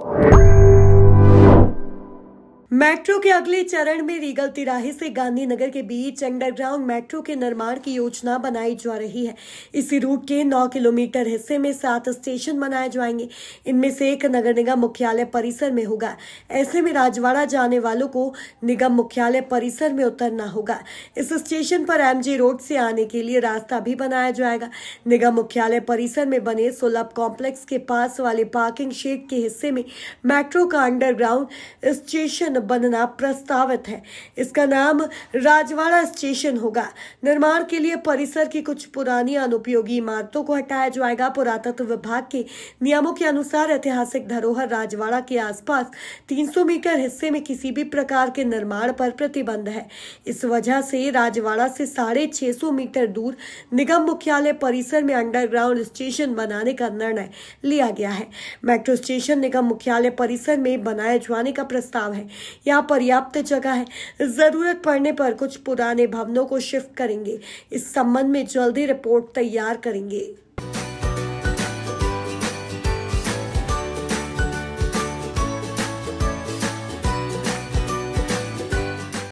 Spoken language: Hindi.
you मेट्रो के अगले चरण में रीगल तिराहे से गांधीनगर के बीच अंडरग्राउंड मेट्रो के निर्माण की योजना बनाई जा रही है इसी रूट के 9 किलोमीटर हिस्से में सात स्टेशन बनाए जाएंगे इनमें से एक नगर निगम मुख्यालय परिसर में होगा ऐसे में राजवाड़ा जाने वालों को निगम मुख्यालय परिसर में उतरना होगा इस स्टेशन पर एम रोड से आने के लिए रास्ता भी बनाया जाएगा निगम मुख्यालय परिसर में बने सोलभ कॉम्प्लेक्स के पास वाले पार्किंग शेड के हिस्से में मेट्रो का अंडरग्राउंड स्टेशन बनना प्रस्तावित है इसका नाम राजवाड़ा स्टेशन होगा निर्माण के लिए परिसर की कुछ पुरानी अनुपयोगी इमारतों को हटाया जाएगा पुरातत्व विभाग के नियमों के अनुसार ऐतिहासिक धरोहर राजवाड़ा के आसपास 300 मीटर हिस्से में किसी भी प्रकार के निर्माण पर प्रतिबंध है इस वजह से राजवाड़ा से साढ़े छह मीटर दूर निगम मुख्यालय परिसर में अंडरग्राउंड स्टेशन बनाने का निर्णय लिया गया है मेट्रो स्टेशन निगम मुख्यालय परिसर में बनाए जाने का प्रस्ताव है यहाँ पर्याप्त जगह है ज़रूरत पड़ने पर कुछ पुराने भवनों को शिफ्ट करेंगे इस संबंध में जल्दी रिपोर्ट तैयार करेंगे